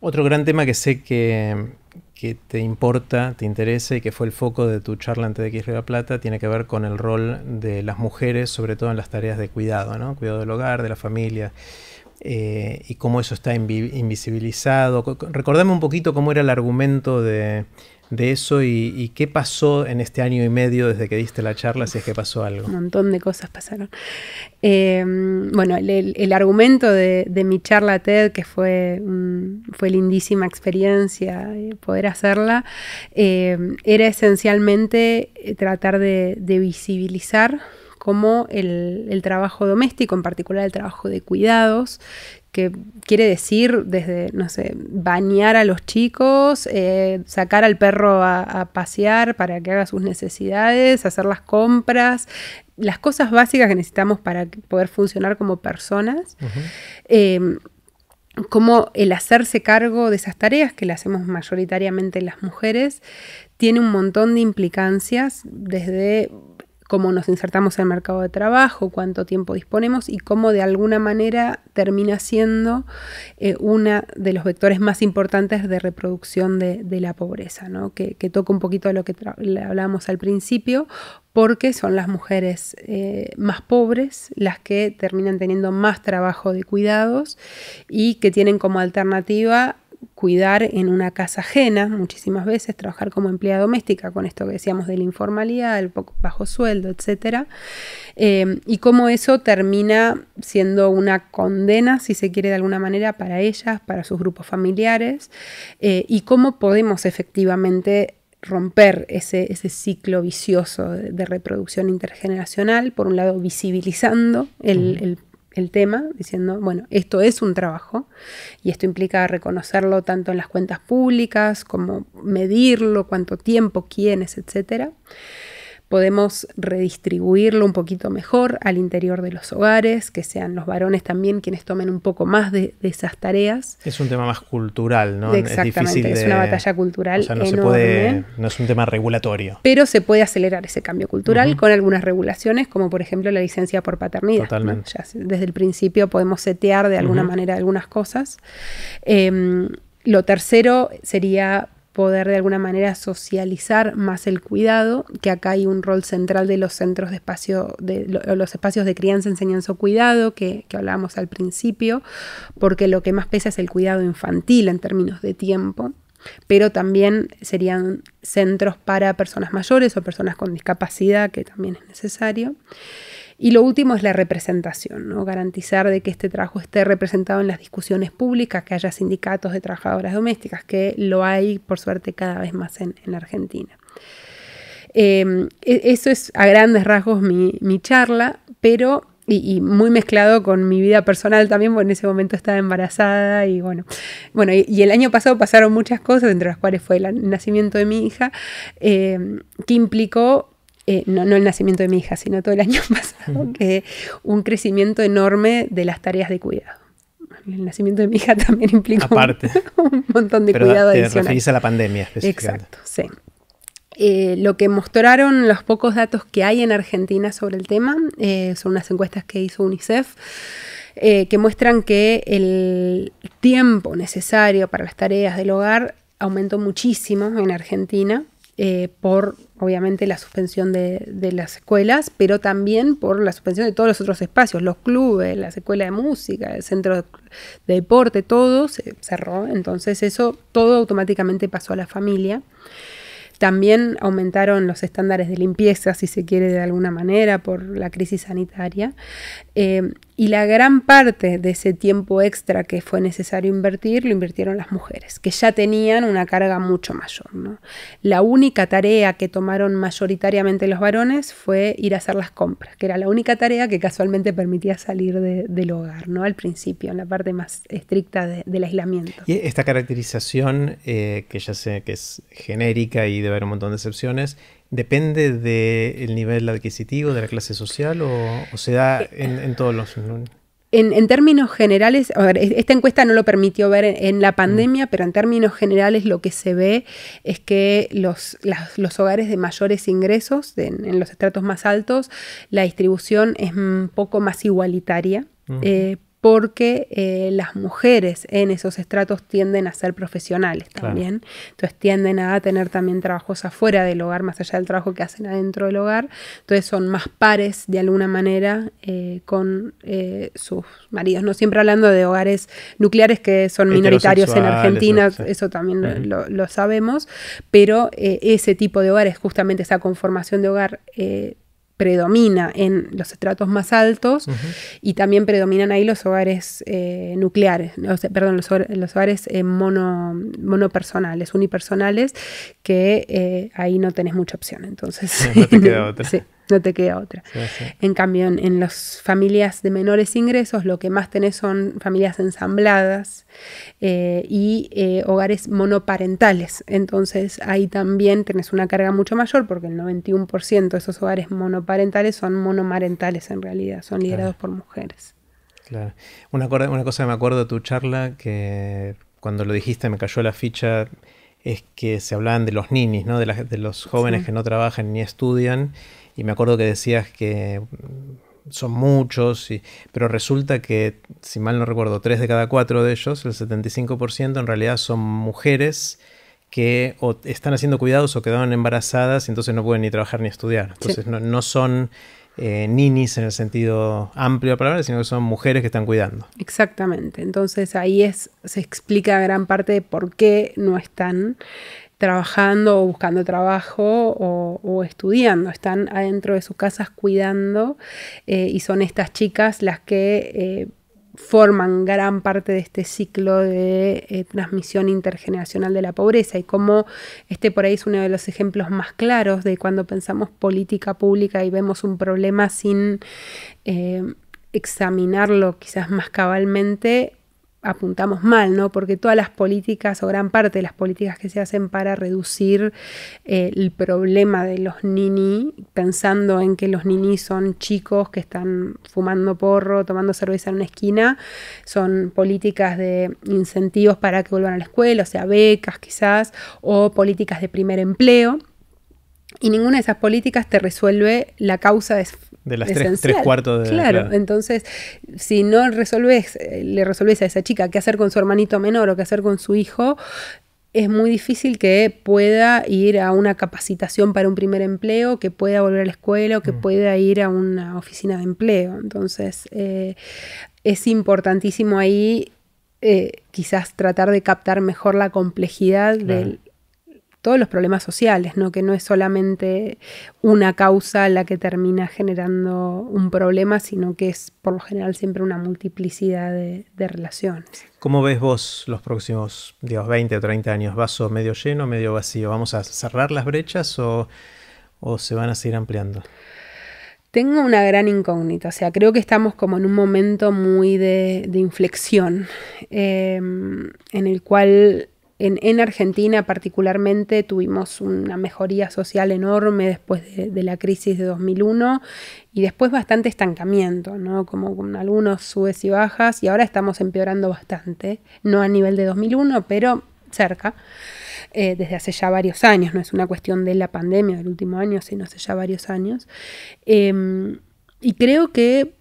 Otro gran tema que sé que, te importa, te interesa y que fue el foco de tu charla antes de que Plata tiene que ver con el rol de las mujeres, sobre todo en las tareas de cuidado, ¿no? Cuidado del hogar, de la familia. Eh, y cómo eso está invisibilizado. recordemos un poquito cómo era el argumento de, de eso y, qué pasó en este año y medio desde que diste la charla, si es que pasó algo. Un montón de cosas pasaron. Em, bueno, el, argumento de, mi charla TED, que fue, fue lindísima experiencia eh, poder hacerla, em, era esencialmente eh, tratar de, visibilizar cómo el, trabajo doméstico, en particular el trabajo de cuidados, que quiere decir desde, no sé, bañar a los chicos, eh, sacar al perro a, pasear para que haga sus necesidades, hacer las compras, las cosas básicas que necesitamos para poder funcionar como personas. Em, como el hacerse cargo de esas tareas que le hacemos mayoritariamente las mujeres tiene un montón de implicancias desde cómo nos insertamos en el mercado de trabajo, cuánto tiempo disponemos y cómo de alguna manera termina siendo eh, uno de los vectores más importantes de reproducción de, la pobreza, que, toca un poquito de lo que hablábamos al principio, porque son las mujeres eh, más pobres las que terminan teniendo más trabajo de cuidados y que tienen como alternativa cuidar en una casa ajena, muchísimas veces trabajar como empleada doméstica, con esto que decíamos de la informalidad, el bajo sueldo, etc. Eh, y cómo eso termina siendo una condena, si se quiere de alguna manera, para ellas, para sus grupos familiares, eh, y cómo podemos efectivamente romper ese, ciclo vicioso de, reproducción intergeneracional, por un lado visibilizando el, el, el tema, diciendo, bueno, esto es un trabajo y esto implica reconocerlo tanto en las cuentas públicas como medirlo, cuánto tiempo, quiénes, etcétera podemos redistribuirlo un poquito mejor al interior de los hogares, que sean los varones también quienes tomen un poco más de, esas tareas. Es un tema más cultural, ¿no? Exactamente, es, una batalla cultural. O sea, no, se puede, no es un tema regulatorio. Pero se puede acelerar ese cambio cultural con algunas regulaciones, como por ejemplo la licencia por paternidad. Totalmente. desde el principio podemos setear de alguna manera algunas cosas. Em, lo tercero sería poder de alguna manera socializar más el cuidado, que acá hay un rol central de los centros de espacio, de los espacios de crianza, enseñanza o cuidado, que, que hablábamos al principio, porque lo que más pesa es el cuidado infantil en términos de tiempo, pero también serían centros para personas mayores o personas con discapacidad, que también es necesario. Y lo último es la representación, ¿no? garantizar de que este trabajo esté representado en las discusiones públicas, que haya sindicatos de trabajadoras domésticas, que lo hay, por suerte, cada vez más en, Argentina. Em, e, eso es a grandes rasgos mi, charla, pero y, muy mezclado con mi vida personal también, porque en ese momento estaba embarazada y bueno, bueno, y, el año pasado pasaron muchas cosas, entre las cuales fue el nacimiento de mi hija, em, que implicó eh, no, el nacimiento de mi hija, sino todo el año pasado, que un crecimiento enorme de las tareas de cuidado. El nacimiento de mi hija también implica un, montón de pero cuidado te Referís a la pandemia, específicamente. Exacto, sí. Eh, lo que mostraron los pocos datos que hay en Argentina sobre el tema eh, son unas encuestas que hizo UNICEF. que muestran que el tiempo necesario para las tareas del hogar aumentó muchísimo en Argentina eh, por, obviamente, la suspensión de, las escuelas, pero también por la suspensión de todos los otros espacios, los clubes, la escuela de música, el centro de deporte, todo se cerró. Entonces eso, todo automáticamente pasó a la familia. También aumentaron los estándares de limpieza, si se quiere de alguna manera, por la crisis sanitaria. Eh, y la gran parte de ese tiempo extra que fue necesario invertir lo invirtieron las mujeres, que ya tenían una carga mucho mayor. La única tarea que tomaron mayoritariamente los varones fue ir a hacer las compras, que era la única tarea que casualmente permitía salir del hogar, ¿no? al principio, en la parte más estricta del aislamiento. Y esta caracterización, eh, que ya sé que es genérica y de haber un montón de excepciones. ¿Depende del nivel adquisitivo, de la clase social o, se da eh, en, todos los... En, en, términos generales, esta encuesta no lo permitió ver en, la mm. pandemia, pero en términos generales lo que se ve es que los, los hogares de mayores ingresos, en, los estratos más altos, la distribución es un poco más igualitaria. Mm. Eh, porque eh, las mujeres en esos estratos tienden a ser profesionales también. Entonces tienden a tener también trabajos afuera del hogar, más allá del trabajo que hacen adentro del hogar. Entonces son más pares de alguna manera eh, con eh, sus maridos. No siempre hablando de hogares nucleares que son minoritarios en Argentina, eso, también lo, lo, sabemos, pero ese tipo de hogares, justamente esa conformación de hogar, predomina en los estratos más altos y también predominan ahí los hogares eh, nucleares, perdón, los, los hogares eh, mono, monopersonales, unipersonales, que eh, ahí no tenés mucha opción. Entonces, no otra no te queda otra. En cambio, en, las familias de menores ingresos, lo que más tenés son familias ensambladas eh, y eh, hogares monoparentales. Entonces, ahí también tenés una carga mucho mayor porque el 91% de esos hogares monoparentales son monomarentales en realidad, son liderados por mujeres. Claro. Una, cosa que me acuerdo de tu charla, que cuando lo dijiste me cayó la ficha es que se hablaban de los ninis, de, los jóvenes que no trabajan ni estudian y me acuerdo que decías que mm, son muchos, pero resulta que, si mal no recuerdo, tres de cada cuatro de ellos, el 75%, en realidad son mujeres que están haciendo cuidados o quedaron embarazadas y entonces no pueden ni trabajar ni estudiar. Entonces no son eh, ninis en el sentido amplio de la palabra, sino que son mujeres que están cuidando. Exactamente. Entonces ahí es, se explica gran parte de por qué no están trabajando o buscando trabajo o, estudiando. Están adentro de sus casas cuidando eh, y son estas chicas las que eh, forman gran parte de este ciclo de eh, transmisión intergeneracional de la pobreza y como este por ahí es uno de los ejemplos más claros de cuando pensamos política pública y vemos un problema sin eh, examinarlo quizás más cabalmente, apuntamos mal, ¿no? Porque todas las políticas o gran parte de las políticas que se hacen para reducir eh, el problema de los nini, pensando en que los nini son chicos que están fumando porro, tomando cerveza en una esquina, son políticas de incentivos para que vuelvan a la escuela, o sea, becas quizás, o políticas de primer empleo y ninguna de esas políticas te resuelve la causa de, las tres, cuartos de claro. claro, entonces si no resolves, eh, le resolvés a esa chica qué hacer con su hermanito menor o qué hacer con su hijo, es muy difícil que pueda ir a una capacitación para un primer empleo, que pueda volver a la escuela o que mm. pueda ir a una oficina de empleo. Entonces, eh, es importantísimo ahí eh, quizás tratar de captar mejor la complejidad del todos los problemas sociales, ¿no? que no es solamente una causa la que termina generando un problema, sino que es por lo general siempre una multiplicidad de, relaciones. ¿Cómo ves vos los próximos, 20 o 30 años? ¿Vaso medio lleno, medio vacío? ¿Vamos a cerrar las brechas o, se van a seguir ampliando? Tengo una gran incógnita, o sea, creo que estamos como en un momento muy de, inflexión, em, en el cual en, Argentina particularmente tuvimos una mejoría social enorme después de, la crisis de 2001 y después bastante estancamiento, ¿no? como con algunos subes y bajas y ahora estamos empeorando bastante, no a nivel de 2001, pero cerca, eh, desde hace ya varios años, no es una cuestión de la pandemia del último año, sino hace ya varios años. Em, y creo que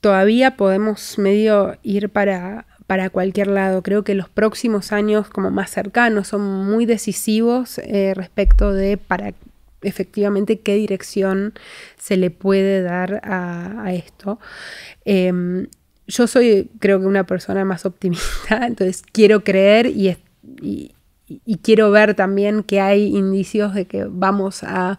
todavía podemos medio ir para para cualquier lado. Creo que los próximos años como más cercanos son muy decisivos eh, respecto de para efectivamente qué dirección se le puede dar a, esto. Em, yo soy creo que una persona más optimista, entonces quiero creer y quiero ver también que hay indicios de que vamos a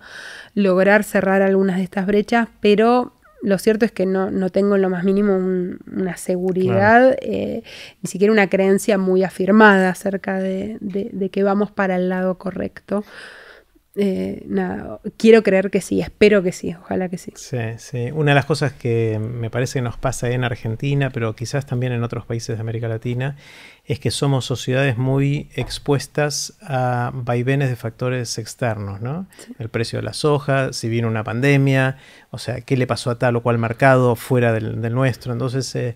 lograr cerrar algunas de estas brechas, pero lo cierto es que no, tengo en lo más mínimo una seguridad, eh, ni siquiera una creencia muy afirmada acerca de que vamos para el lado correcto. Eh, quiero creer que sí, espero que sí, ojalá que sí. Sí, sí. Una de las cosas que me parece que nos pasa en Argentina, pero quizás también en otros países de América Latina, es que somos sociedades muy expuestas a vaivenes de factores externos, ¿no? El precio de la soja, si viene una pandemia, o sea, qué le pasó a tal o cual mercado fuera del, nuestro. Entonces, eh,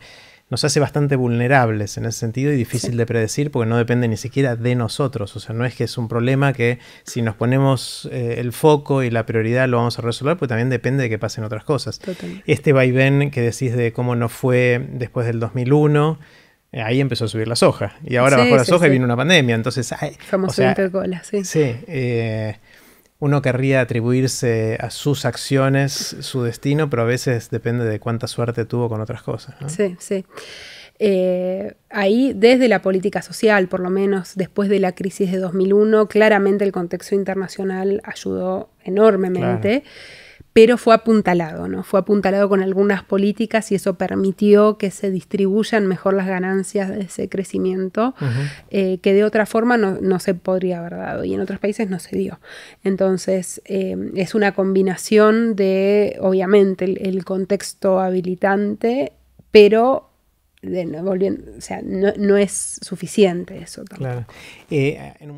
nos hace bastante vulnerables en ese sentido y difícil de predecir porque no depende ni siquiera de nosotros. O sea, no es que es un problema que si nos ponemos eh, el foco y la prioridad lo vamos a resolver, pues también depende de que pasen otras cosas. Este vaivén que decís de cómo no fue después del 2001. Eh, ahí empezó a subir la soja y ahora bajó la soja y vino una pandemia. Entonces, ay, famoso o sí. Sí, eh, uno querría atribuirse a sus acciones su destino, pero a veces depende de cuánta suerte tuvo con otras cosas. Sí, sí. Eh, ahí, desde la política social, por lo menos después de la crisis de 2001, claramente el contexto internacional ayudó enormemente pero fue apuntalado, ¿no? Fue apuntalado con algunas políticas y eso permitió que se distribuyan mejor las ganancias de ese crecimiento, eh, que de otra forma no, se podría haber dado y en otros países no se dio. Entonces, eh, es una combinación de, obviamente, el, contexto habilitante, pero no, volviendo, o sea, no, es suficiente eso. Tampoco. Eh,